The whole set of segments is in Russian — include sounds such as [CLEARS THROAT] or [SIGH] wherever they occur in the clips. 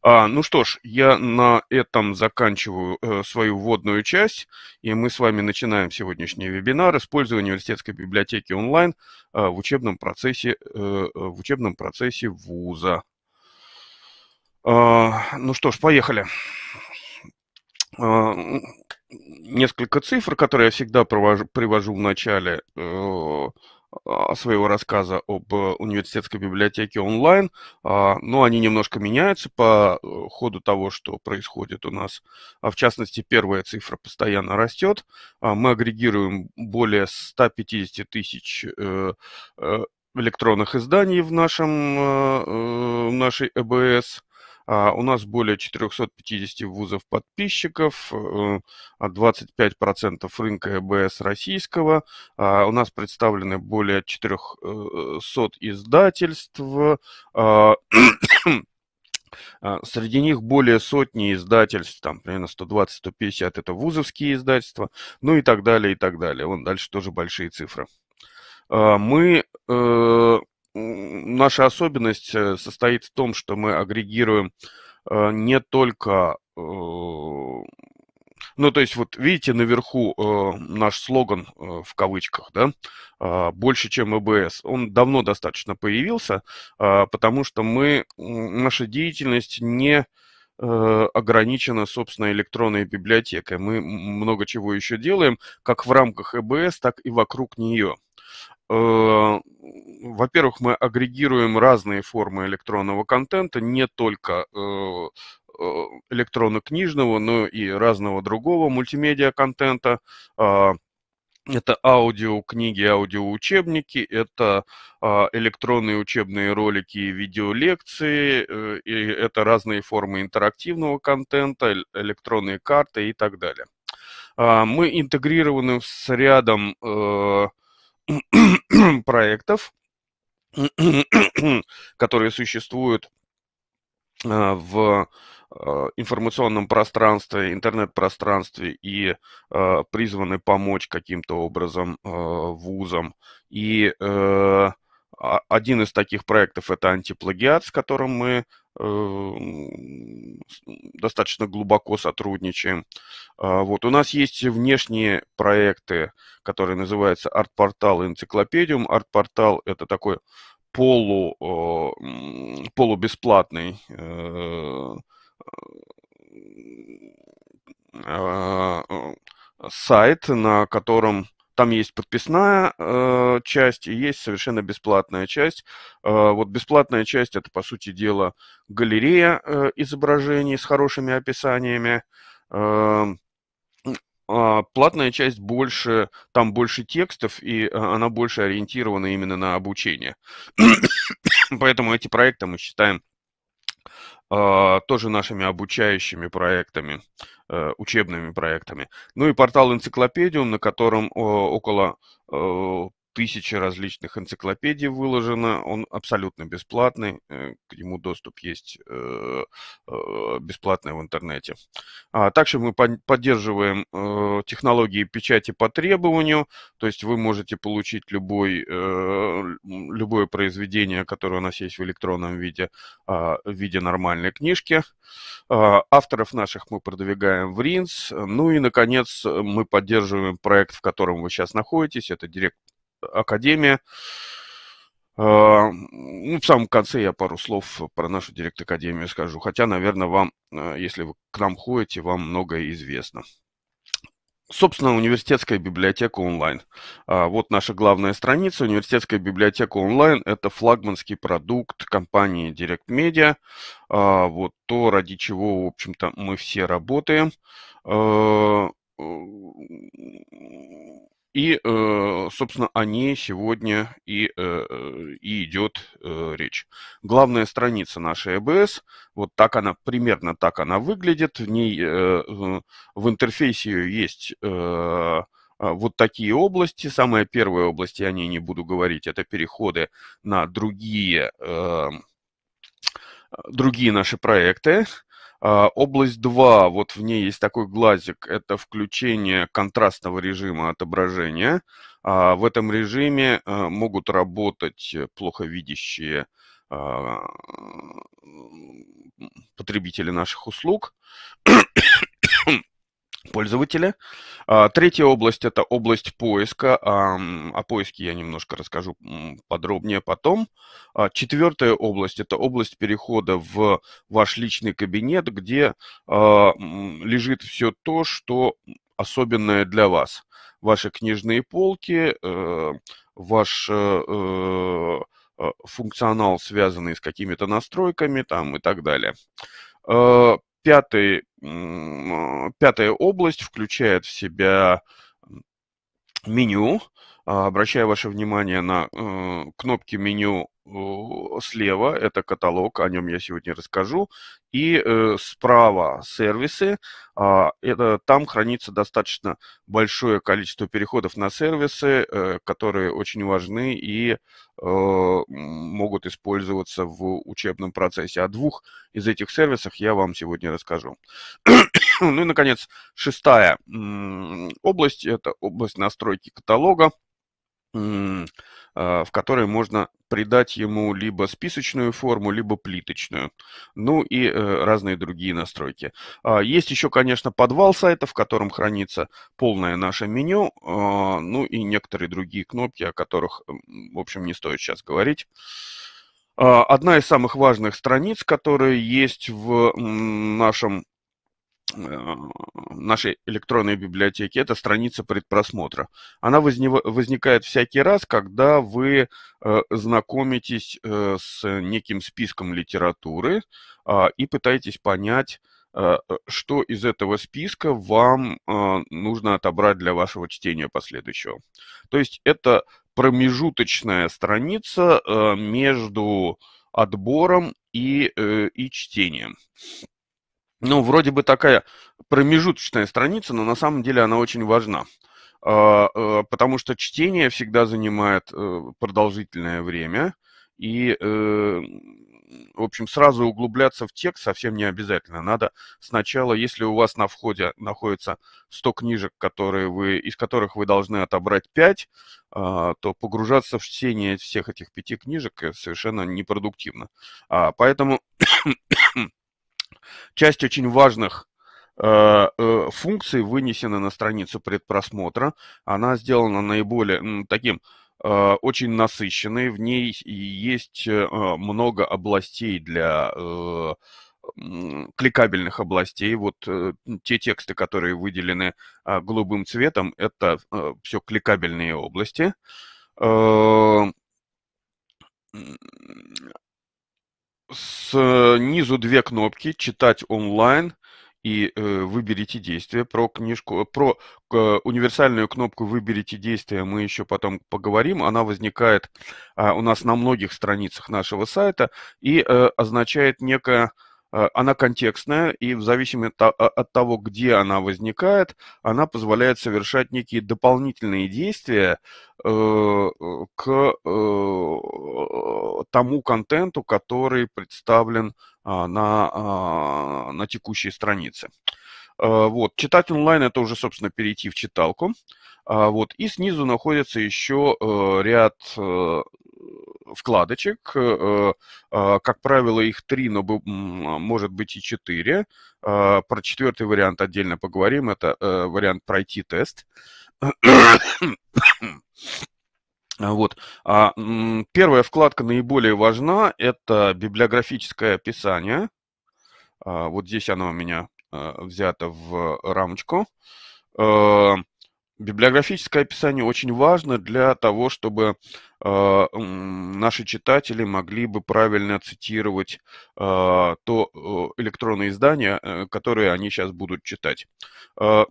А, ну что ж, я на этом заканчиваю э, свою вводную часть, и мы с вами начинаем сегодняшний вебинар «Использование университетской библиотеки онлайн э, в, учебном процессе, э, в учебном процессе вуза». Э, ну что ж, поехали. Э, несколько цифр, которые я всегда провожу, привожу в начале. Э, а, своего рассказа об э, университетской библиотеке онлайн, а, но они немножко меняются по э, ходу того, что происходит у нас. А, в частности, первая цифра постоянно растет. Мы агрегируем более 150 тысяч э, электронных изданий в, нашем, в нашей ЭБС. А, у нас более 450 вузов подписчиков, 25% э, а, рынка ЭБС российского. А, у нас представлены более 400 издательств. [COUGHS] Среди них более сотни издательств, там примерно 120-150 это вузовские издательства, ну и так далее, и так далее. Вон дальше тоже большие цифры. Мы э, наша особенность э, состоит в том, что мы агрегируем э, не только... Э, ну, то есть, вот видите наверху наш слоган в кавычках, да, а, больше, чем ЭБС. Он давно достаточно появился, а, потому что мы, наша деятельность не ограничена, собственно, электронной библиотекой. Мы много чего еще делаем, как в рамках ЭБС, так и вокруг нее. Э, во-первых, мы агрегируем разные формы электронного контента, не только э, э, электронно-книжного, но и разного другого мультимедиа-контента. А, это аудиокниги, аудиоучебники, это а, электронные учебные ролики и видеолекции, и это разные формы интерактивного контента, электронные карты и так далее. А, мы интегрированы с рядом [COUGHS] проектов, [COUGHS] которые существуют э, в э, информационном пространстве, интернет-пространстве и э, призваны помочь каким-то образом вузам. И а, один из таких проектов – это антиплагиат, с которым мы Э, достаточно глубоко сотрудничаем. А, вот. У нас есть внешние проекты, которые называются арт-портал и энциклопедиум. Арт-портал – это такой полу, полубесплатный э, э, а, сайт, на котором там есть подписная э, часть и есть совершенно бесплатная часть. Э, вот бесплатная часть это, по сути дела, галерея э, изображений с хорошими описаниями. Э, платная часть больше, там больше текстов, и э, она больше ориентирована именно на обучение. [COUGHS] Поэтому эти проекты мы считаем а, тоже нашими обучающими проектами, э, учебными проектами. Ну и портал Энциклопедиум, на котором около э, тысяча различных энциклопедий выложено, он абсолютно бесплатный, э, к нему доступ есть э, э, бесплатный в интернете. А также мы поддерживаем технологии печати по требованию, то есть вы можете получить любой, любое произведение, которое у нас есть в электронном виде, а, в виде нормальной книжки. А, авторов наших мы продвигаем в РИНС. Ну и, наконец, мы поддерживаем проект, в котором вы сейчас находитесь, это Директ Академия. А, ну, в самом конце я пару слов про нашу Директ-академию скажу. Хотя, наверное, вам, э, если вы к нам ходите, вам многое известно. Собственно, университетская библиотека онлайн. А, вот наша главная страница. Университетская библиотека онлайн – это флагманский продукт компании Direct Media. А, вот то, ради чего, в общем-то, мы все работаем э, и, э, собственно, о ней сегодня и, э, э, и идет речь. Главная страница нашей ЭБС, вот так она, примерно так она выглядит. В ней, в интерфейсе ее есть а, вот такие области. Самая первая область, я о ней не буду говорить, это переходы на другие эм, другие наши проекты. А, Область 2, вот в ней есть такой глазик, это включение контрастного режима отображения. А, в этом режиме э, могут работать э, плохо видящие а, потребители наших услуг пользователя. А, третья область – это область поиска. О поиске я немножко расскажу подробнее потом. А, Четвертая область – это область перехода в ваш личный кабинет, где а, лежит все то, что особенное для вас. Ваши книжные полки, э, ваш э, э, функционал, связанный с какими-то настройками там и так далее. Пятый, пятая область включает в себя меню. А, обращаю ваше внимание на э, кнопки меню э, слева, это каталог, о нем я сегодня расскажу. И э, справа сервисы, а, это, там хранится достаточно большое количество переходов на сервисы, которые очень важны и могут использоваться в учебном процессе. О двух из этих сервисах я вам сегодня расскажу ну и, наконец, шестая область – это область настройки каталога, а, в которой можно придать ему либо списочную форму, либо плиточную. Ну и э, разные другие настройки. А, есть еще, конечно, подвал сайта, в котором хранится полное наше меню, а, ну и некоторые другие кнопки, о которых, в общем, не стоит сейчас говорить. Одна из самых важных страниц, которая есть в нашем Э, нашей электронной библиотеки, это страница предпросмотра. Она возникает всякий раз, когда вы э, знакомитесь э, с неким списком литературы а, и пытаетесь понять, что из этого списка вам нужно отобрать для вашего чтения последующего. То есть это промежуточная страница между отбором и, и чтением ну, вроде бы такая промежуточная страница, но на самом деле она очень важна а, э, потому что чтение всегда занимает э, продолжительное время, и, э, в общем, сразу углубляться в текст совсем не обязательно. Надо сначала, если у вас на входе находится 100 книжек, которые вы, из которых вы должны отобрать 5, а, то погружаться в чтение всех этих пяти книжек совершенно непродуктивно. А, поэтому Часть очень важных э, э, функций вынесена на страницу предпросмотра. Она сделана наиболее таким э, очень насыщенной. В ней есть много областей для кликабельных областей. Вот те тексты, которые выделены голубым цветом, это все кликабельные области снизу э, две кнопки «Читать онлайн» и э, «Выберите действие». Про книжку, про э, универсальную кнопку «Выберите действие» мы еще потом поговорим. Она возникает э, у нас на многих страницах нашего сайта и э, означает некое... Э, она контекстная, и в зависимости от того, где она возникает, она позволяет совершать некие дополнительные действия э, к э, тому контенту, который представлен а, на, а, на текущей странице. Вот. Читать онлайн – это уже, собственно, перейти в читалку. А, вот. И снизу находится еще ряд вкладочек. Э, а, как правило, их три, но может быть и четыре. А, про четвертый вариант отдельно поговорим. Это э, вариант пройти тест. А, вот. А, первая вкладка наиболее важна, это библиографическое описание. А, вот здесь оно у меня а, взято в рамочку. А, библиографическое описание очень важно для того, чтобы а, наши читатели могли бы правильно цитировать а, то электронное издание, э, которое они сейчас будут читать. А,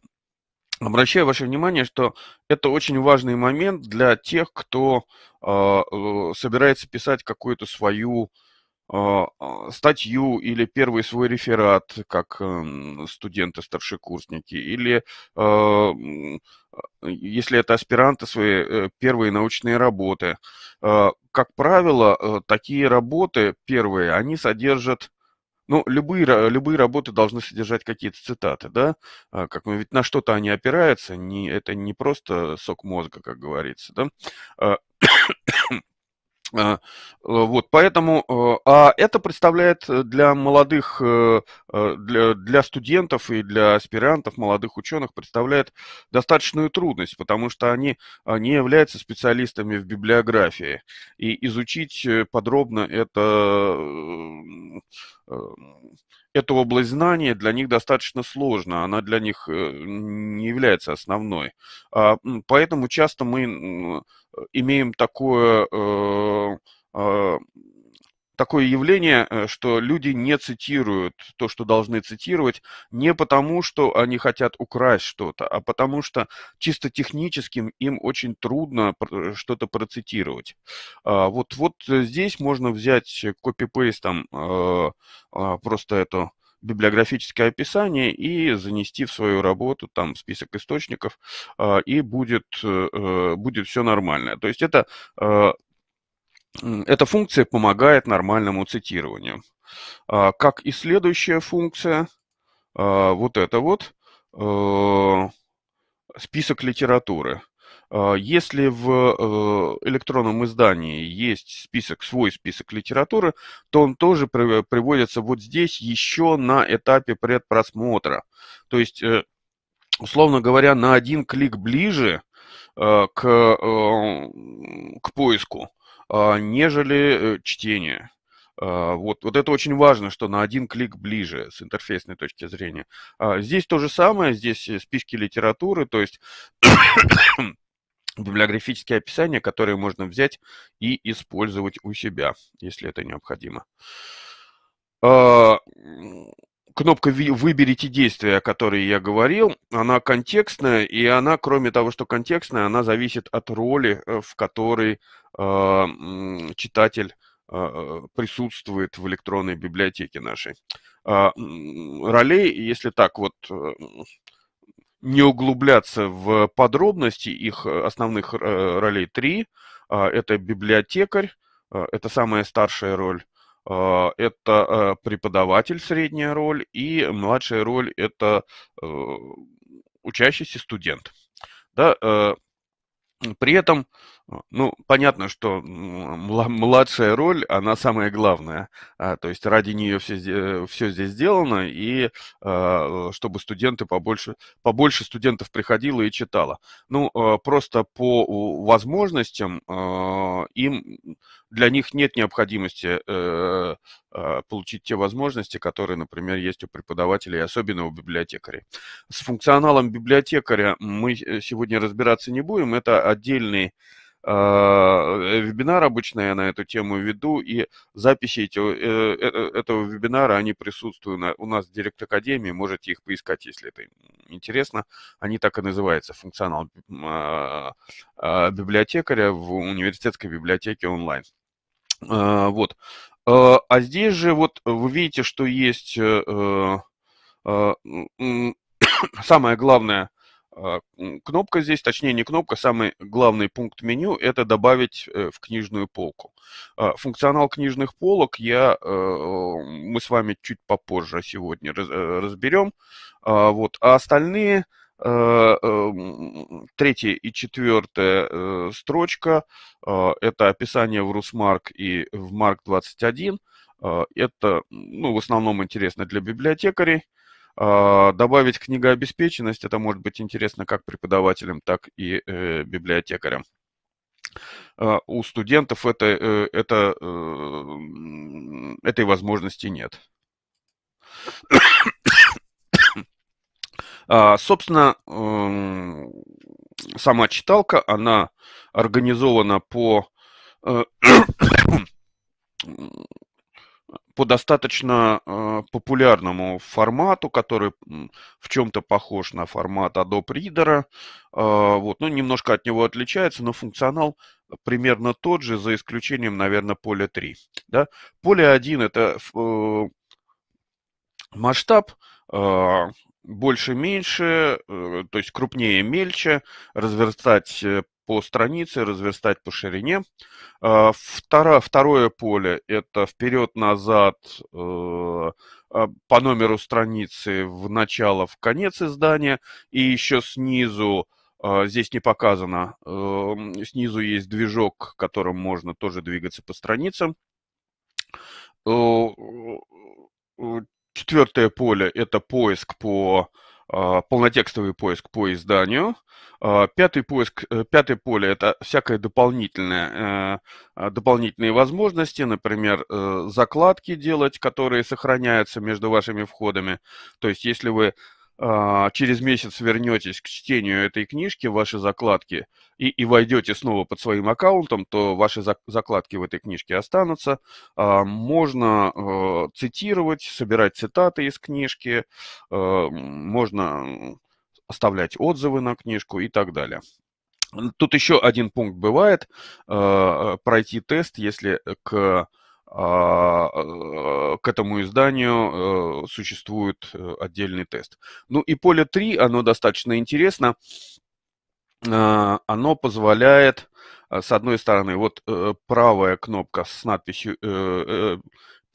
обращаю ваше внимание, что это очень важный момент для тех, кто собирается писать какую-то свою а, а, статью или первый свой реферат, как студенты, старшекурсники, или, а, если это аспиранты, свои э, первые научные работы. Как правило, э, такие работы первые, они содержат ну, любые, любые работы должны содержать какие-то цитаты, да? Как мы, ведь на что-то они опираются, не, это не просто сок мозга, как говорится, да? А, э, вот, поэтому, э, а это представляет э, для молодых, для, для студентов и для аспирантов, молодых ученых, представляет достаточную трудность, потому что они не являются специалистами в библиографии. И изучить подробно это, эту область знания для них достаточно сложно, она для них не является основной. А, поэтому часто мы имеем такое, э, э, такое явление, э, что люди не цитируют то, что должны цитировать, не потому, что они хотят украсть что-то, а потому что чисто техническим им очень трудно что-то процитировать. А, вот, вот здесь можно взять копипейстом а, просто эту библиографическое описание и занести в свою работу там список источников, а, и будет, э, э, будет все нормально. То есть это, э, эта функция помогает нормальному цитированию. А, как и следующая функция, а, вот это вот, список литературы. А, если в э, электронном издании есть список, свой список литературы, то он тоже приводится вот здесь еще на этапе предпросмотра. То есть, э, условно говоря, на один клик ближе э, к, к поиску, а, нежели чтение. А, вот, вот это очень важно, что на один клик ближе с интерфейсной точки зрения. Здесь то же самое, здесь списки литературы, то есть библиографические описания, которые можно взять и использовать у себя, если это необходимо. А, кнопка «Выберите действия», о которой я говорил, она контекстная, и она, кроме того, что контекстная, она зависит от роли, э, в которой а, читатель а, присутствует в электронной библиотеке нашей. Ролей, если так вот э, не углубляться в подробности, их э, основных э, ролей три. Э, это библиотекарь, это самая старшая роль, это преподаватель, средняя роль, и младшая роль – это учащийся студент. Да, при этом а, ну, понятно, что младшая роль, она самая главная. А, то есть ради нее все, все здесь сделано, и а, чтобы студенты побольше, побольше студентов приходило и читало. Ну, просто по возможностям им, для них нет необходимости э, получить те возможности, которые, например, есть у преподавателей, особенно у библиотекарей. С функционалом библиотекаря мы э, сегодня разбираться не будем. Это отдельный Э, вебинар обычно я на эту тему веду, и записи этого, э, э, этого вебинара, они присутствуют у нас в Директ Академии, можете их поискать, если это интересно. Они так и называются, функционал а, а, библиотекаря в университетской библиотеке онлайн. Вот. А здесь же вот вы видите, что есть [COUGHS] самое главное – а, кнопка здесь, точнее не кнопка, самый главный пункт меню – это добавить э, в книжную полку. А, функционал книжных полок я, э, мы с вами чуть попозже сегодня э, разберем. А, вот. А остальные эм, третья и четвертая строчка – это описание в Русмарк и в Марк 21. Это ну, в основном интересно для библиотекарей – а, добавить книгообеспеченность, это может быть интересно как преподавателям, так и э, библиотекарям. А, у студентов это, э, это, э, этой возможности нет. А, собственно, эм, сама читалка, она организована по по достаточно э, популярному формату, который в чем-то похож на формат Adobe Reader. Э, вот, ну, немножко от него отличается, но функционал примерно тот же, за исключением, наверное, поля 3. Да? Поле 1 – это э, масштаб, э, больше-меньше, э, то есть крупнее-мельче, разверстать э, по странице, разверстать по ширине. А, второе, второе поле – это вперед-назад э, а, по номеру страницы в начало, в конец издания. И еще снизу, а, здесь не показано, эм, снизу есть движок, которым можно тоже двигаться по страницам. Э, четвертое поле – это поиск по а, полнотекстовый поиск по изданию. А, пятый, поиск, э, пятое поле – это всякое дополнительное, э, а, дополнительные возможности, например, э, закладки делать, которые сохраняются между вашими входами. То есть, если вы а, через месяц вернетесь к чтению этой книжки, ваши закладки, и, и войдете снова под своим аккаунтом, то ваши закладки в этой книжке останутся. А, можно э, цитировать, собирать цитаты из книжки, э, можно оставлять отзывы на книжку и так далее. Тут еще один пункт бывает, э, пройти тест, если к а, э, к этому изданию э, существует э, отдельный тест. Ну и поле 3, оно достаточно интересно. А, оно позволяет, с одной стороны, вот правая кнопка с надписью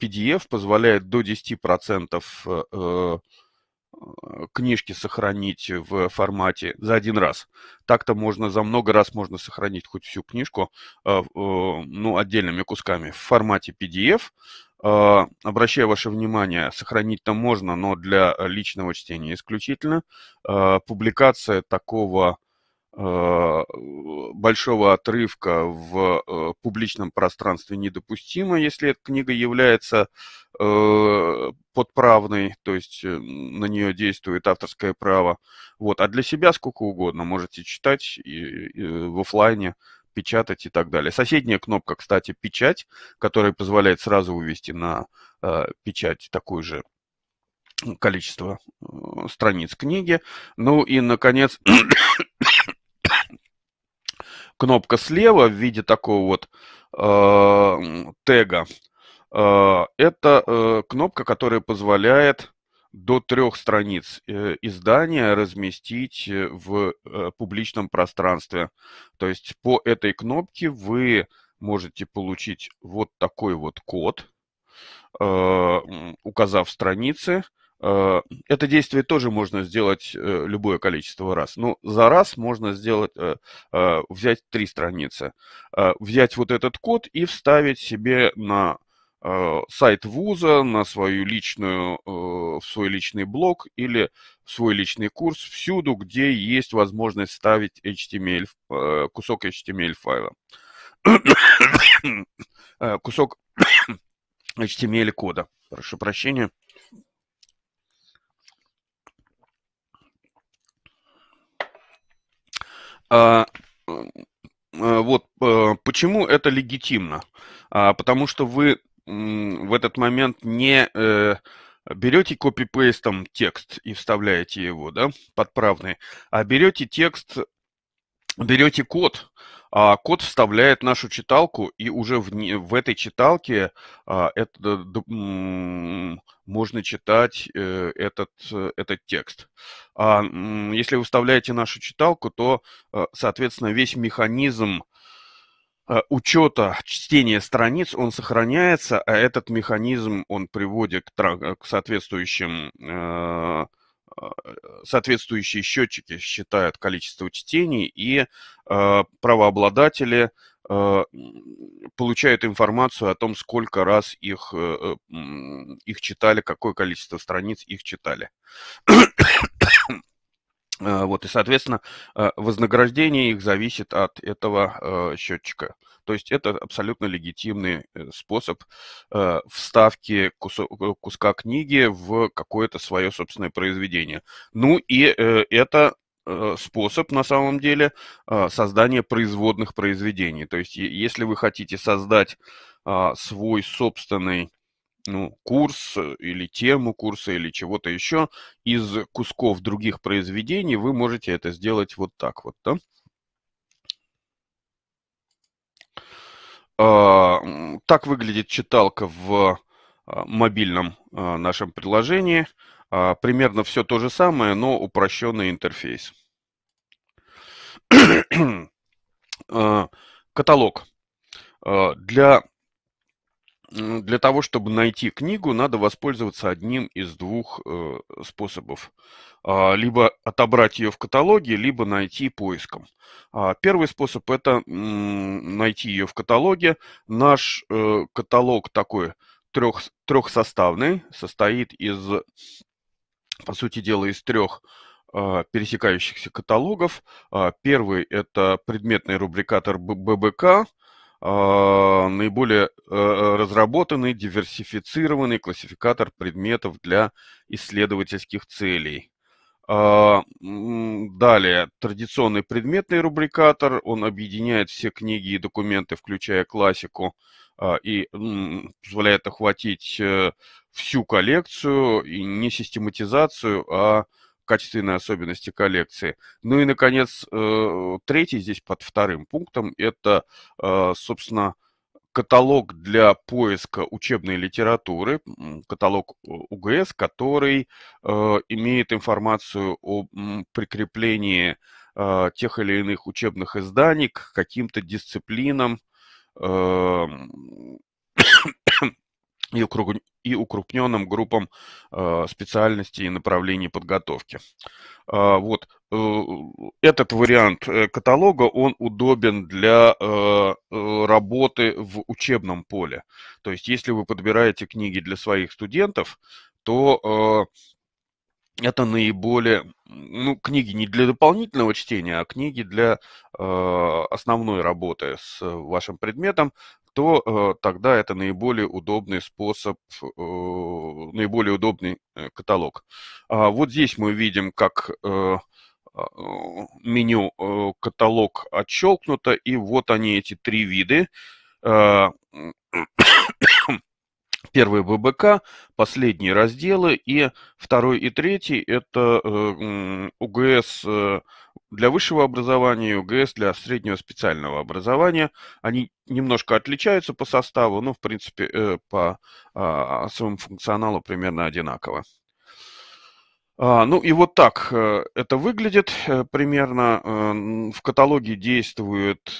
PDF позволяет до 10% процентов Э, книжки сохранить в формате за один раз. Так-то можно за много раз можно сохранить хоть всю книжку, э, э, ну, отдельными кусками в формате PDF. Обращаю ваше внимание, сохранить там можно, но для личного чтения исключительно. Публикация такого Э, большого отрывка в э, публичном пространстве недопустимо, если эта книга является э, подправной, то есть на нее действует авторское право. Вот. А для себя сколько угодно можете читать и, и в офлайне, печатать и так далее. Соседняя кнопка, кстати, печать, которая позволяет сразу увести на печать такое же количество страниц книги. Ну и, наконец, кнопка слева в виде такого вот э, тега. Э, это э, кнопка, которая позволяет до трех страниц э, издания разместить э, в э, публичном пространстве. То есть по этой кнопке вы можете получить вот такой вот код, а, указав страницы, Э, это действие тоже можно сделать э, любое количество раз. Но ну, за раз можно сделать, э, взять три страницы, взять вот этот код и вставить себе на сайт вуза, на свою личную, в свой личный блог или в свой личный курс, всюду, где есть возможность вставить HTML, кусок HTML файла. кусок HTML кода. Прошу прощения. А, э, вот э, почему это легитимно? А, потому что вы в этот момент не э, берете копипейстом текст и вставляете его, да, подправный, а берете текст, берете код, а код вставляет нашу читалку, и уже в, не, в этой читалке а, это, д, м, можно читать э, этот, э, этот текст. А, если вы вставляете нашу читалку, то, э, соответственно, весь механизм э, учета чтения страниц, он сохраняется, а этот механизм, он приводит к, к соответствующим э, а, соответствующие счетчики считают количество чтений, и а, правообладатели а, получают информацию о том, сколько раз их, э, э, их читали, какое количество страниц их читали. А, вот, и, соответственно, э, вознаграждение их зависит от этого э, счетчика. То есть это абсолютно легитимный э, способ вставки куска книги в какое-то свое собственное произведение. Ну и это способ на самом деле создания производных произведений. То есть если вы хотите создать а, свой собственный ну, курс э, или тему курса или чего-то еще из кусков других произведений, вы можете это сделать вот так вот, да? А, так выглядит читалка в а, мобильном а, нашем приложении. Примерно все то же самое, но упрощенный интерфейс. [CLEARS THROAT] Каталог. Для для того, чтобы найти книгу, надо воспользоваться одним из двух э, способов. А, либо отобрать ее в каталоге, либо найти поиском. А, первый способ – это м, найти ее в каталоге. Наш э, каталог такой трех, трехсоставный, состоит из, по сути дела, из трех а, пересекающихся каталогов. А, первый – это предметный рубрикатор ББК, а, наиболее а, разработанный, диверсифицированный классификатор предметов для исследовательских целей. А, далее, традиционный предметный рубрикатор, он объединяет все книги и документы, включая классику, и позволяет охватить э, всю коллекцию, и не систематизацию, а качественные особенности коллекции. Ну и, наконец, э, третий здесь под вторым пунктом – это, э, собственно, каталог для поиска учебной литературы, каталог УГС, который э, имеет информацию о прикреплении тех или иных учебных изданий к каким-то дисциплинам, и, укруг... укрупненным группам э, специальностей и направлений подготовки. А, вот э, этот вариант э, каталога он удобен для работы в учебном поле. То есть, если вы подбираете книги для своих студентов, то это наиболее, ну, книги не для дополнительного чтения, а книги для э, основной работы с вашим предметом, то э, тогда это наиболее удобный способ, э, наиболее удобный э, каталог. А Вот здесь мы видим, как а, меню каталог отщелкнуто, и вот они эти три вида первый ВБК, последние разделы, и второй и третий – это э, УГС э, для высшего образования и УГС для среднего специального образования. Они немножко отличаются по составу, но, в принципе, э, по а, своему функционалу примерно одинаково. А, ну и вот так это выглядит примерно. В каталоге действует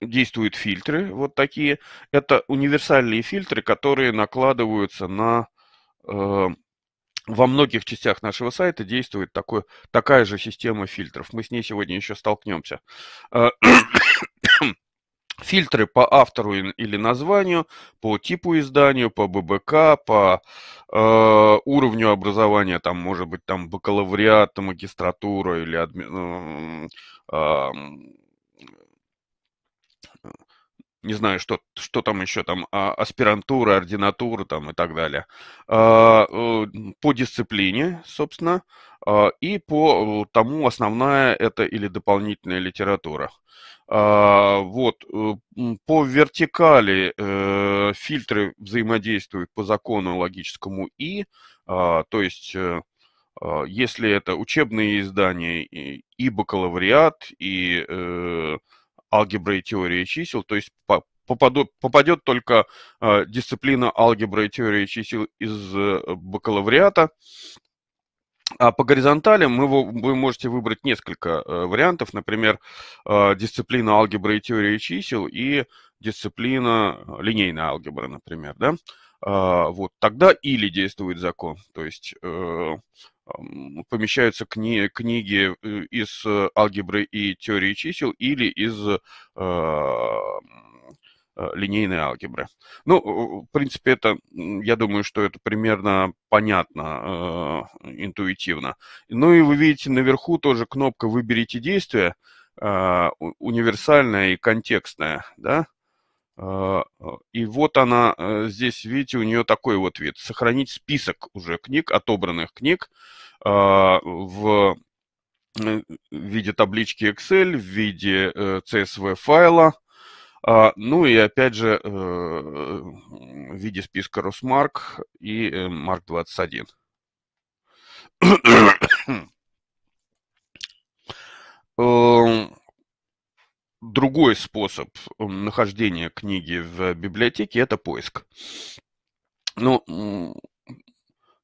действуют фильтры вот такие. Это универсальные фильтры, которые накладываются на... Э, во многих частях нашего сайта действует такой, такая же система фильтров. Мы с ней сегодня еще столкнемся. Э, фильтры по автору или названию, по типу издания, по ББК, по э, уровню образования, там может быть там бакалавриат, магистратура или адми... э, э, не знаю, что, что там еще, там, а аспирантура, ординатура там и так далее, а, э, по дисциплине, собственно, а, и по э, тому основная это или дополнительная литература. А, вот, э, по вертикали фильтры взаимодействуют по закону логическому И, то есть если это учебные издания и, и бакалавриат, и алгебра и теории чисел, то есть по попадет только э, дисциплина алгебра и теории чисел из э, бакалавриата. А по горизонтали мы, вы можете выбрать несколько э, вариантов, например, э, дисциплина алгебра и теории чисел и дисциплина э, линейной алгебры, например, да. А, вот, тогда или действует закон, то есть э, помещаются кни книги э, из э, алгебры и теории чисел или из линейной алгебры. Ну, в принципе, это, я думаю, что это примерно понятно, э, интуитивно. Ну и вы видите наверху тоже кнопка «Выберите действие», э, универсальная и контекстная, да, а, а, и вот она э, здесь, видите, у нее такой вот вид. Сохранить список уже книг, отобранных книг а, в э, виде таблички Excel, в виде э, CSV файла. Ну и опять же в виде списка Росмарк и Марк 21. Um [COUGHS] эм, другой способ нахождения книги в библиотеке – это поиск. Ну,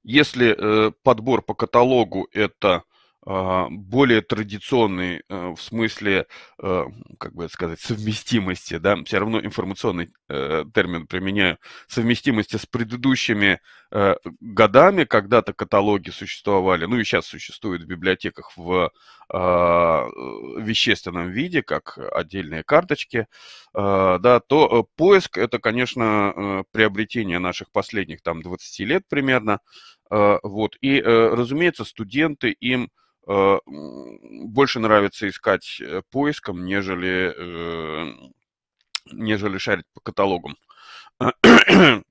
если э, подбор по каталогу – это а, более традиционный э, в смысле, э, как бы сказать, совместимости, да, все равно информационный э, термин применяю, совместимости с предыдущими годами, когда-то каталоги существовали, ну и сейчас существуют в библиотеках в а, вещественном виде, как отдельные карточки, а, да, то поиск – это, конечно, приобретение наших последних там 20 лет примерно, вот, и, разумеется, студенты им – Э, больше нравится искать э, поиском, нежели, э, нежели шарить по каталогам. [CLEARS THROAT]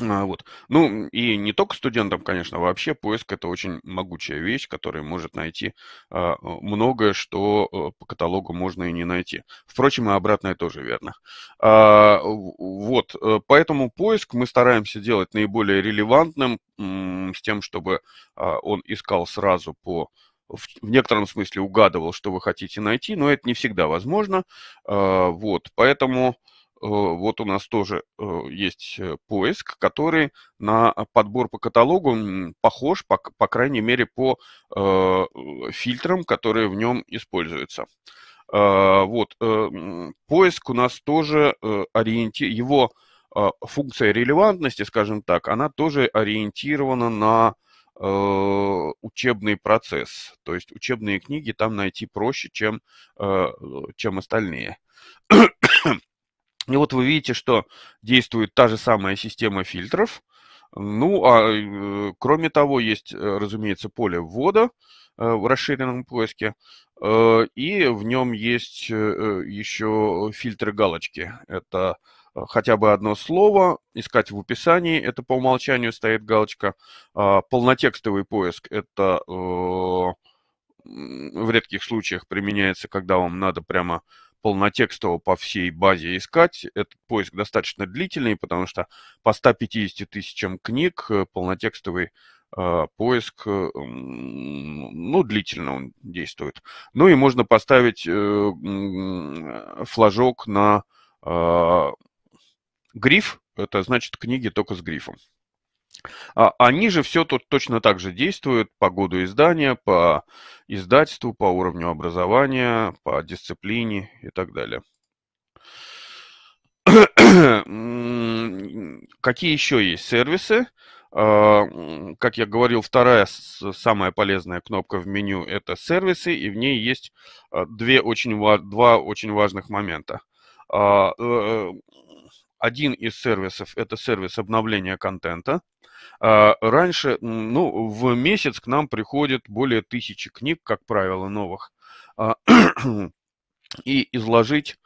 А, вот. Ну, и не только студентам, конечно, вообще поиск – это очень могучая вещь, которая может найти а, многое, что по каталогу можно и не найти. Впрочем, и обратное тоже верно. А, вот, поэтому поиск мы стараемся делать наиболее релевантным, с тем, чтобы он искал сразу по в, в некотором смысле угадывал, что вы хотите найти, но это не всегда возможно. А, вот, поэтому э, вот у нас тоже э, есть э, поиск, который на а, подбор по каталогу похож, по, по крайней мере, по фильтрам, которые в нем используются. А, вот, поиск у нас тоже ориенти... его функция релевантности, скажем так, она тоже ориентирована на Э, учебный процесс. То есть учебные книги там найти проще, чем, э, чем остальные. [COUGHS] И вот вы видите, что действует та же самая система фильтров. Ну, а э, кроме того, есть, разумеется, поле ввода в расширенном поиске, и в нем есть еще фильтры галочки. Это Э, хотя бы одно слово, искать в описании, это по умолчанию стоит галочка. А, полнотекстовый поиск – это э, в редких случаях применяется, когда вам надо прямо полнотекстово по всей базе искать. Этот поиск достаточно длительный, потому что по 150 тысячам книг э, полнотекстовый поиск, ну, длительно он действует. Ну и можно поставить флажок на Гриф – это значит книги только с грифом. А, а ниже все тут точно так же действуют по году издания, по издательству, по уровню образования, по дисциплине и так далее. Какие еще есть сервисы? А, как я говорил, вторая самая полезная кнопка в меню – это сервисы, и в ней есть а, две очень, два очень важных момента а, э, э, один из сервисов – это сервис обновления контента. А, раньше, ну, в месяц к нам приходит более тысячи книг, как правило, новых. А, [CLEARS THROAT] и изложить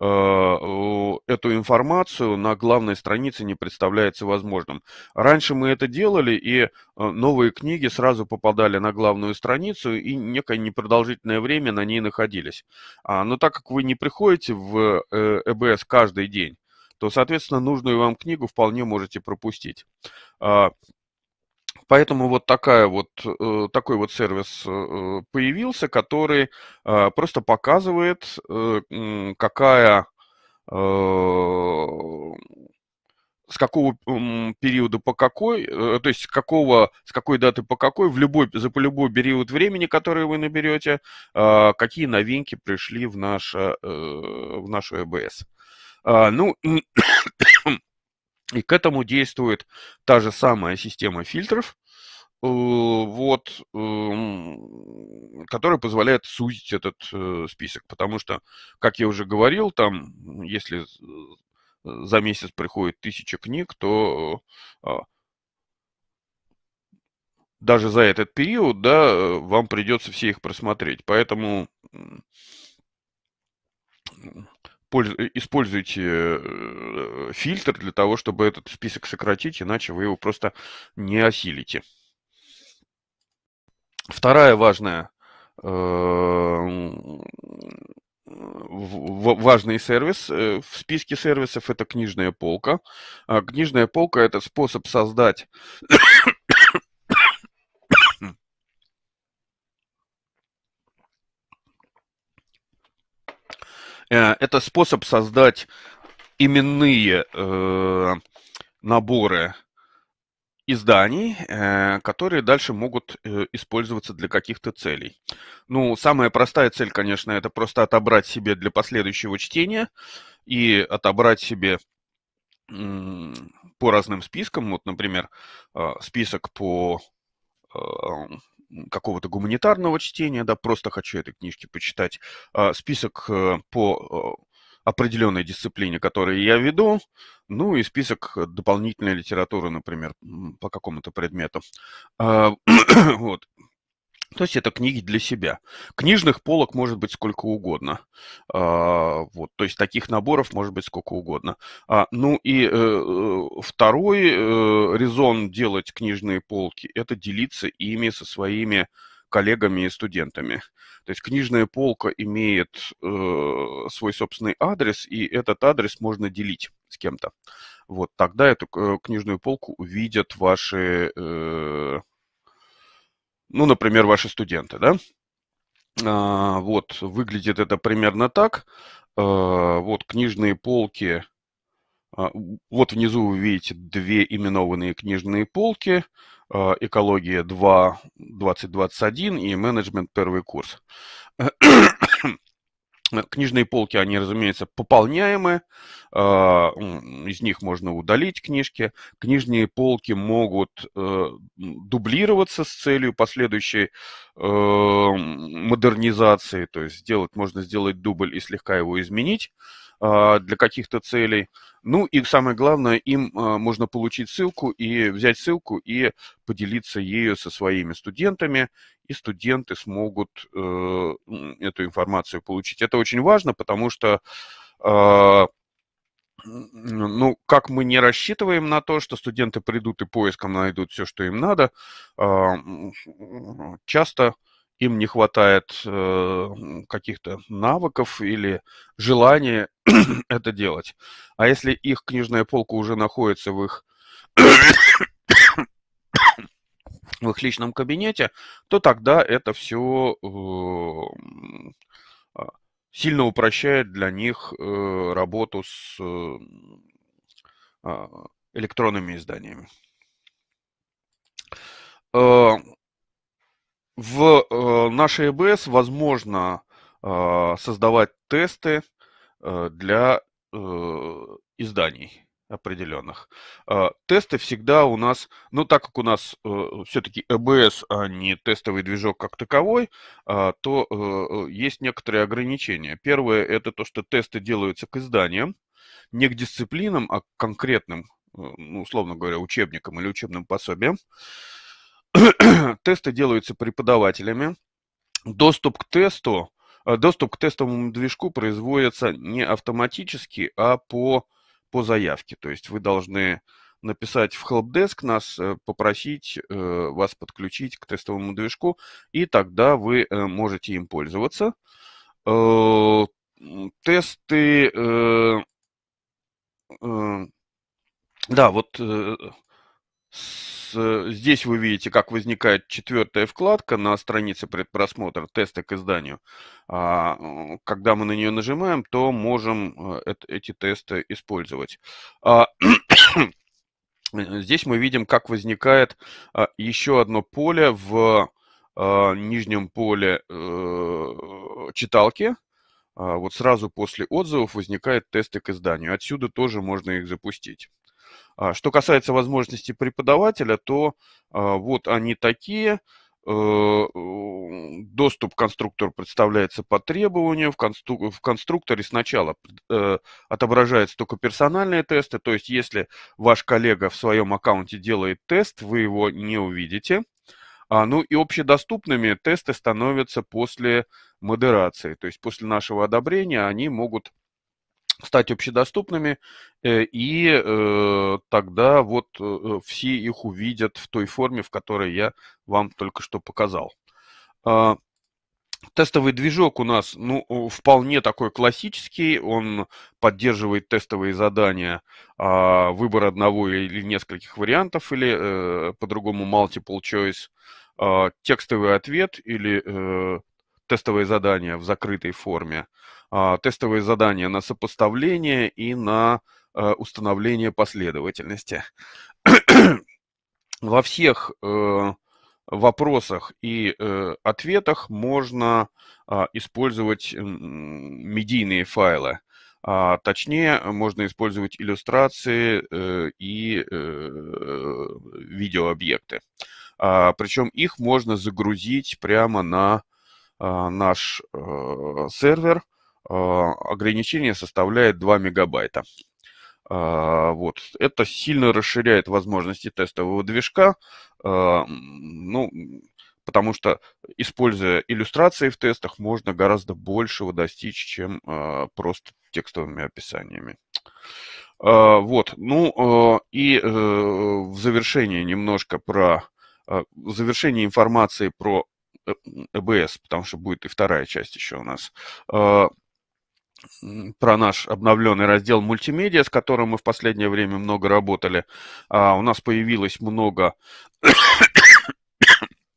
а, эту информацию на главной странице не представляется возможным. Раньше мы это делали, и новые книги сразу попадали на главную страницу и некое непродолжительное время на ней находились. Но так как вы не приходите в ЭБС э каждый день, то, соответственно, нужную вам книгу вполне можете пропустить. А, поэтому вот, такая вот э, такой вот сервис э, появился, который э, просто показывает, какая, с какого периода по какой, то есть с какого, с какой даты по какой, в любой, за по любой период времени, который вы наберете, а, какие новинки пришли в, наш, в нашу ЭБС. А, ну, [COUGHS] и к этому действует та же самая система фильтров, э, вот, эм, которая позволяет сузить этот э, список. Потому что, как я уже говорил, там, если э, за месяц приходит тысяча книг, то а, даже за этот период, да, вам придется все их просмотреть. Поэтому Э, используйте э, фильтр для того, чтобы этот список сократить, иначе вы его просто не осилите. Вторая важная э, важный сервис в списке сервисов это книжная полка. А книжная полка это способ создать Э, это способ создать именные э, наборы изданий, э, которые дальше могут использоваться для каких-то целей. Ну, самая простая цель, конечно, это просто отобрать себе для последующего чтения и отобрать себе по разным спискам, вот, например, список по какого-то гуманитарного чтения, да, просто хочу этой книжки почитать, а, список э, по э, определенной дисциплине, которые я веду, ну и список э, дополнительной литературы, например, по какому-то предмету. А, [CLEARS THROAT] вот. То есть это книги для себя. Книжных полок может быть сколько угодно. А, вот, то есть таких наборов может быть сколько угодно. А, ну и э, э, второй э, резон делать книжные полки – это делиться ими со своими коллегами и студентами. То есть книжная полка имеет э, свой собственный адрес, и этот адрес можно делить с кем-то. Вот тогда эту э, книжную полку увидят ваши э, ну, например, ваши студенты, да? А, вот, выглядит это примерно так. А, вот книжные полки. А, вот внизу вы видите две именованные книжные полки. А, Экология 2, 2021 и менеджмент первый курс. Книжные полки, они, разумеется, пополняемы, э, из них можно удалить книжки. Книжные полки могут э, дублироваться с целью последующей э, модернизации, то есть сделать, можно сделать дубль и слегка его изменить. А, для каких-то целей. Ну и самое главное, им а, можно получить ссылку и взять ссылку и поделиться ею со своими студентами, и студенты смогут э, эту информацию получить. Это очень важно, потому что а, ну, как мы не рассчитываем на то, что студенты придут и поиском найдут все, что им надо, часто им не хватает э, каких-то навыков или желания [CLEARS THROAT] это делать. А если их книжная полка уже находится в их [COUGHS] в их личном кабинете, то тогда это все э, эм, а, сильно упрощает для них э, работу с э, электронными изданиями. Э, в э, нашей EBS возможно э, создавать тесты э, для э, изданий определенных. Э, тесты всегда у нас, ну так как у нас э, все-таки EBS, а не тестовый движок как таковой, э, то э, есть некоторые ограничения. Первое это то, что тесты делаются к изданиям, не к дисциплинам, а к конкретным, э, ну, условно говоря, учебникам или учебным пособиям. [CLEARS THROAT] тесты делаются преподавателями. Доступ к тесту, э, доступ к тестовому движку производится не автоматически, а по, по заявке. То есть вы должны написать в helpdesk нас, э, попросить э, вас подключить к тестовому движку, и тогда вы можете им пользоваться. тесты... Да, вот с, э, здесь вы видите, как возникает четвертая вкладка на странице предпросмотра теста к изданию. А, когда мы на нее нажимаем, то можем э, это, эти тесты использовать. А, [CLEARS THROAT] э, здесь мы видим, как возникает а, еще одно поле в а, нижнем поле читалки. А, вот сразу после отзывов возникает тесты к изданию. Отсюда тоже можно их запустить. А что касается возможностей преподавателя, то а, вот они такие. Э, доступ к конструктору представляется по требованию. В, в конструкторе сначала э, отображаются только персональные тесты. То есть, если ваш коллега в своем аккаунте делает тест, вы его не увидите. А, ну и общедоступными тесты становятся после модерации. То есть после нашего одобрения они могут стать общедоступными, э, и э, тогда вот э, все их увидят в той форме, в которой я вам только что показал. А, тестовый движок у нас ну, вполне такой классический, он поддерживает тестовые задания, а, выбор одного или нескольких вариантов, или по-другому multiple choice, а, текстовый ответ или тестовые задания в закрытой форме, а, тестовые задания на сопоставление и на э, установление последовательности. Во всех э, вопросах и э, ответах можно а, использовать э, медийные файлы. А, точнее, можно использовать иллюстрации э, и э, видеообъекты. А, причем их можно загрузить прямо на э, наш э, сервер а, ограничение составляет 2 мегабайта. А, вот. Это сильно расширяет возможности тестового движка, а, ну, потому что, используя иллюстрации в тестах, можно гораздо большего достичь, чем просто текстовыми описаниями. Вот, ну и э, в завершение немножко про, в завершение информации про ЭБС, э потому что будет и вторая часть еще у нас про наш обновленный раздел мультимедиа, с которым мы в последнее время много работали. А, у нас появилось много [COUGHS]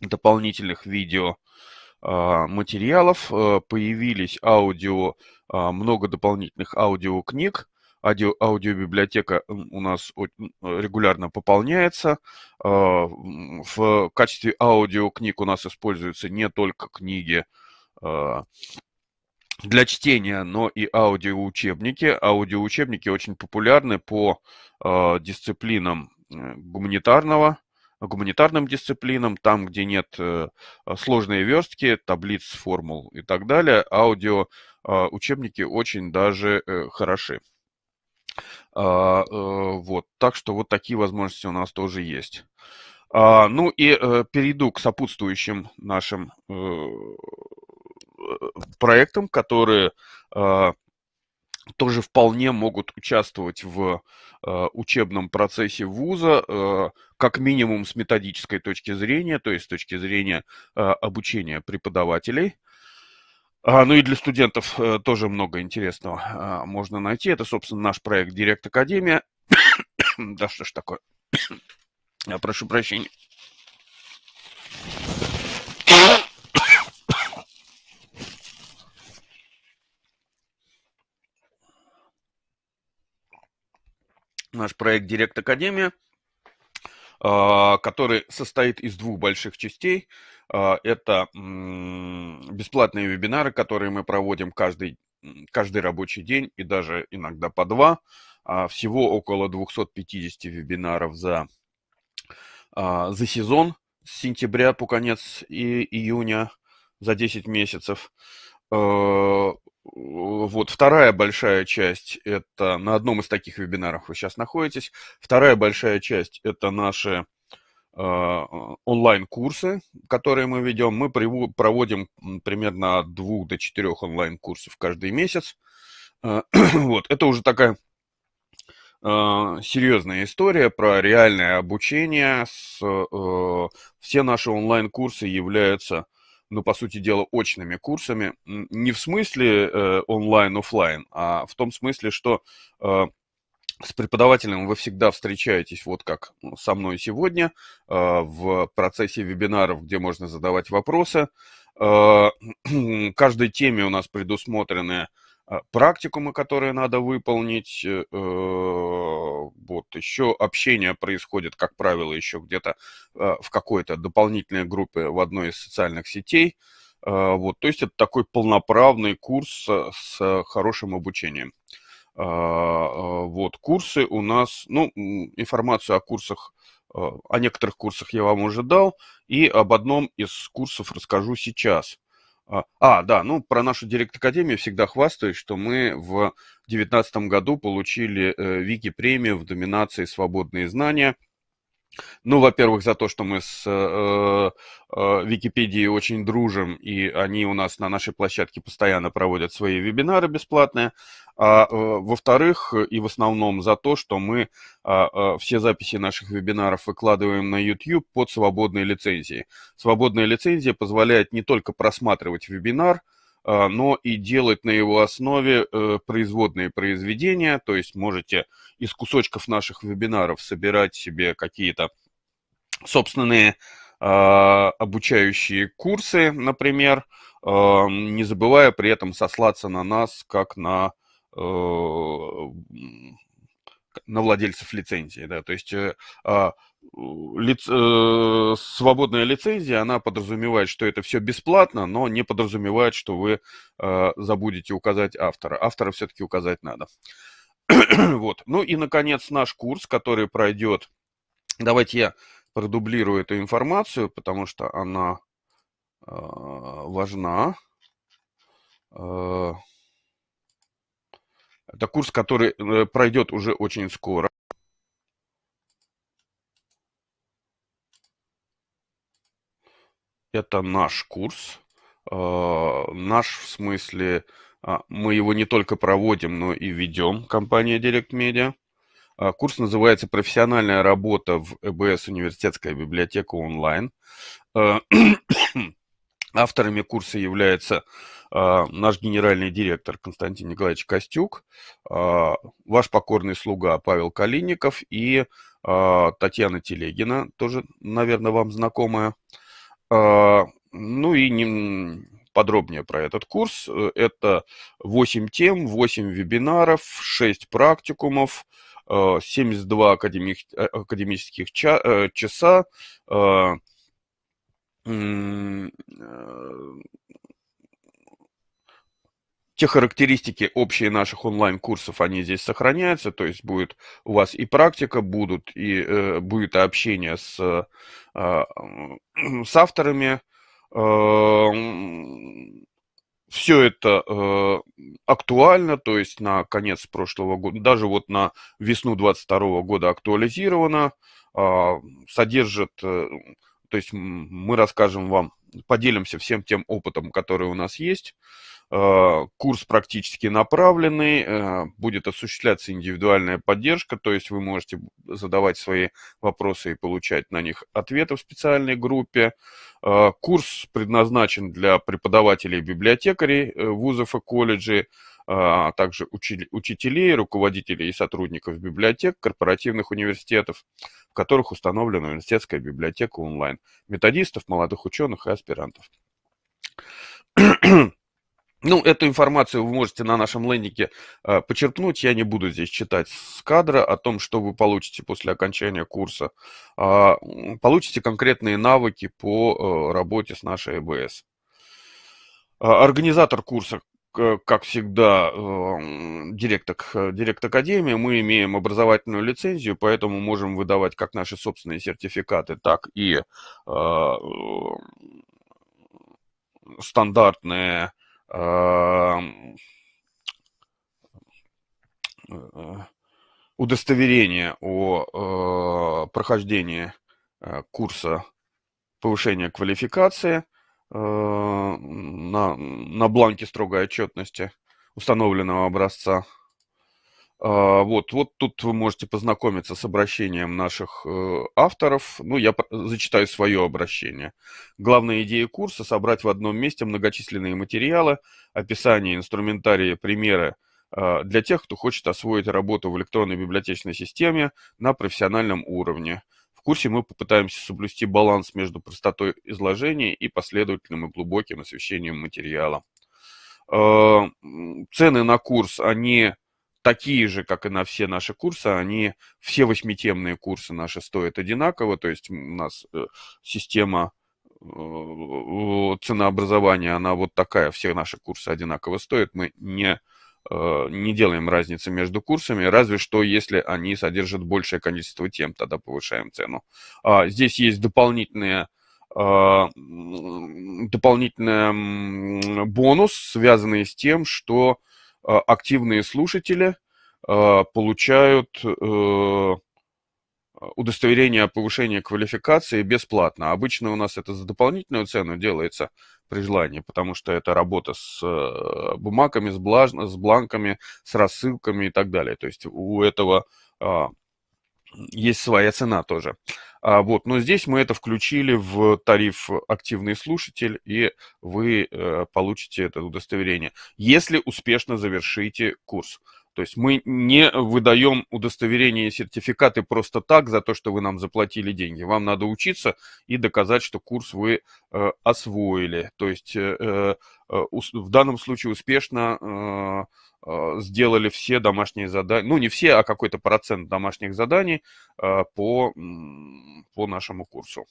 дополнительных видео а, материалов, э, появились аудио, а, много дополнительных аудиокниг, аудио, аудиобиблиотека у нас регулярно пополняется. А, в качестве аудиокниг у нас используются не только книги для чтения, но и аудиоучебники. Аудиоучебники очень популярны по а, э, дисциплинам гуманитарного, гуманитарным дисциплинам, там, где нет э, сложные верстки, таблиц, формул и так далее. Аудиоучебники а, э, очень даже э, хороши. А, э, вот, так что вот такие возможности у нас тоже есть. А, ну и э, перейду к сопутствующим нашим э, проектам, которые а, тоже вполне могут участвовать в а, учебном процессе вуза, а, как минимум с методической точки зрения, то есть с точки зрения обучения преподавателей. А, ну и для студентов э, тоже много интересного можно найти. Это, собственно, наш проект Директ Академия. [COUGHS] да что ж такое? [COUGHS] Я прошу прощения. наш проект Директ Академия, а, который состоит из двух больших частей. А, это бесплатные вебинары, которые мы проводим каждый, каждый рабочий день и даже иногда по два. А, всего около 250 вебинаров за, за сезон с сентября по конец и июня за 10 месяцев. Э, вот вторая большая часть – это на одном из таких вебинаров вы сейчас находитесь. Вторая большая часть – это наши а, а, онлайн-курсы, которые мы ведем. Мы проводим примерно от двух до четырех онлайн-курсов каждый месяц. Э, [CLEARS THROAT] вот, это уже такая а, серьезная история про реальное обучение. Э, все наши онлайн-курсы являются ну, по сути дела, очными курсами. Не в смысле э, онлайн-офлайн, а в том смысле, что э, с преподавателем вы всегда встречаетесь, вот как ну, со мной сегодня, э, в процессе вебинаров, где можно задавать вопросы. Э, [CLEARS THROAT] каждой теме у нас предусмотрены э, практикумы, которые надо выполнить, вот. Еще общение происходит, как правило, еще где-то э, в какой-то дополнительной группе в одной из социальных сетей. Э, вот. То есть это такой полноправный курс э, с хорошим обучением. Вот. Курсы у нас, ну, информацию о курсах о некоторых курсах я вам уже дал, и об одном из курсов расскажу сейчас. А, а, да, ну про нашу Директ-академию всегда хвастаюсь, что мы в 2019 году получили э, Вики-премию в доминации «Свободные знания», ну, во-первых, за то, что мы с э, э, Википедией очень дружим, и они у нас на нашей площадке постоянно проводят свои вебинары бесплатные. А, э, во-вторых, и в основном за то, что мы э, э, все записи наших вебинаров выкладываем на YouTube под свободные лицензии. Свободная лицензия позволяет не только просматривать вебинар, э, а, но и делать на его основе э, производные произведения, то есть можете из кусочков наших вебинаров собирать себе какие-то собственные а, обучающие курсы, например, а, не забывая при этом сослаться на нас как на э, на владельцев лицензии, да, то есть э, лиц, э, свободная лицензия, она подразумевает, что это все бесплатно, но не подразумевает, что вы э, забудете указать автора. Автора все-таки указать надо. [CLEARS THROAT] вот. Ну и, наконец, наш курс, который пройдет... Давайте я продублирую эту информацию, потому что она э, важна. Э, это курс, который э, пройдет уже очень скоро. Это наш курс. А, наш в смысле, а, мы его не только проводим, но и ведем, компания Direct Media. А, курс называется «Профессиональная работа в ЭБС Университетская библиотека онлайн». [CLEARS THROAT] Авторами курса является наш генеральный директор Константин Николаевич Костюк, ваш покорный слуга Павел Калиников и Татьяна Телегина, тоже, наверное, вам знакомая. А, ну и подробнее про этот курс. Э, это 8 тем, 8 вебинаров, 6 практикумов, 72 а, академи... А, академических ча... Э, часа, э, те характеристики общие наших онлайн-курсов, они здесь сохраняются, то есть будет у вас и практика, будут, и, э, будет общение с, э, а, с авторами. Э, эм, все это э, актуально, то есть на конец прошлого года, даже вот на весну 2022 года актуализировано, э, содержит, э, то есть мы расскажем вам, поделимся всем тем опытом, который у нас есть. Э, курс практически направленный, э, будет осуществляться индивидуальная поддержка, то есть вы можете задавать свои вопросы и получать на них ответы в специальной группе. Э, курс предназначен для преподавателей и библиотекарей вузов и колледжей, а также учителей, руководителей и сотрудников библиотек, корпоративных университетов, в которых установлена университетская библиотека онлайн, методистов, молодых ученых и аспирантов. Ну, эту информацию вы можете на нашем лендинге э, почерпнуть. Я не буду здесь читать с кадра о том, что вы получите после окончания курса. Э, получите конкретные навыки по э, работе с нашей ЭБС. А, организатор курса, как всегда, э, директор, э, директор Академии. Мы имеем образовательную лицензию, поэтому можем выдавать как наши собственные сертификаты, так и э, стандартные Эм, удостоверение о э, прохождении э, курса повышения квалификации э, на, на бланке строгой отчетности установленного образца – а, вот, вот тут вы можете познакомиться с обращением наших э, авторов. Ну, я зачитаю свое обращение. Главная идея курса – собрать в одном месте многочисленные материалы, описание, инструментарии, примеры а, для тех, кто хочет освоить работу в электронной библиотечной системе на профессиональном уровне. В курсе мы попытаемся соблюсти баланс между простотой изложения и последовательным и глубоким освещением материала. А, цены на курс, они такие же, как и на все наши курсы, они, все восьмитемные курсы наши стоят одинаково, то есть у нас э, система э, ценообразования, она вот такая, все наши курсы одинаково стоят, мы не э, не делаем разницы между курсами, разве что если они содержат большее количество тем, тогда повышаем цену. А, здесь есть дополнительные а, дополнительный бонус, связанный с тем, что а, активные слушатели а, получают э, удостоверение о повышении квалификации бесплатно. Обычно у нас это за дополнительную цену делается при желании, потому что это работа с э, бумагами, с, блажно, с бланками, с рассылками и так далее. То есть у этого а, есть своя цена тоже. А, вот, но здесь мы это включили в тариф «Активный слушатель», и вы э, получите это удостоверение, если успешно завершите курс. То есть мы не выдаем удостоверения и сертификаты просто так за то, что вы нам заплатили деньги. Вам надо учиться и доказать, что курс вы э, освоили. То есть э, э, э в данном случае успешно э, э, сделали все домашние задания, ну не все, а какой-то процент домашних заданий по, по нашему курсу.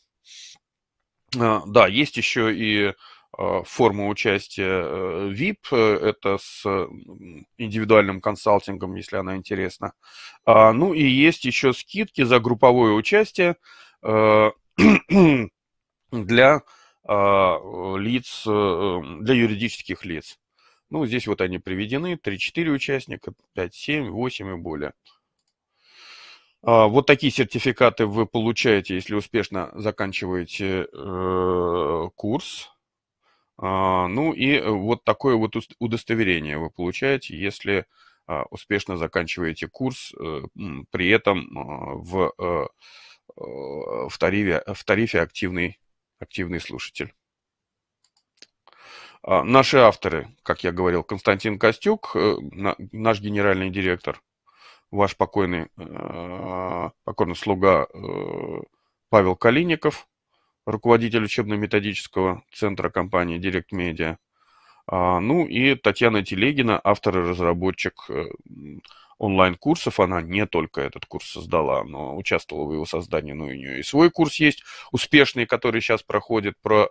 Да, есть еще и а, формы участия э, VIP, э, это с индивидуальным консалтингом, если она интересна. А, ну и есть еще скидки за групповое участие а, [CLEARS THROAT] для лиц, э, эм, для юридических лиц. Ну, здесь вот они приведены, 3-4 участника, 5-7, 8 и более. Вот такие сертификаты вы получаете, если успешно заканчиваете курс. А, ну и э, вот такое вот удостоверение вы получаете, если а, успешно заканчиваете курс, э, при этом а, в, э, в, тарифе, в тарифе активный, активный слушатель. Наши авторы, как я говорил, Константин Костюк, наш генеральный директор, ваш покойный, покорный слуга Павел Калиников, руководитель учебно-методического центра компании Direct Media. А, ну и Татьяна Телегина, автор и разработчик э, онлайн-курсов. Она не только этот курс создала, но участвовала в его создании. Но ну, у нее и свой курс есть, успешный, который сейчас проходит про,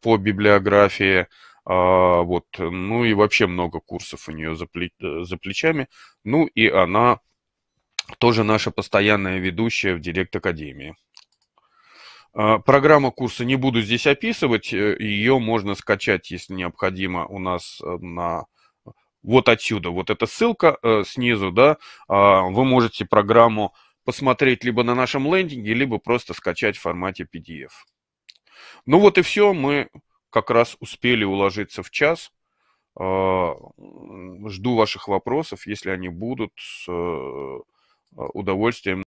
по библиографии. А, вот. Ну и вообще много курсов у нее за, э, за плечами. Ну и она тоже наша постоянная ведущая в Директ Академии. А, программа курса не буду здесь описывать, э, ее можно скачать, если необходимо, у нас э, на вот отсюда, вот эта ссылка э, снизу, да, а, вы можете программу посмотреть либо на нашем лендинге, либо просто скачать в формате PDF. Ну вот и все, мы как раз успели уложиться в час. А, жду ваших вопросов, если они будут, с удовольствием.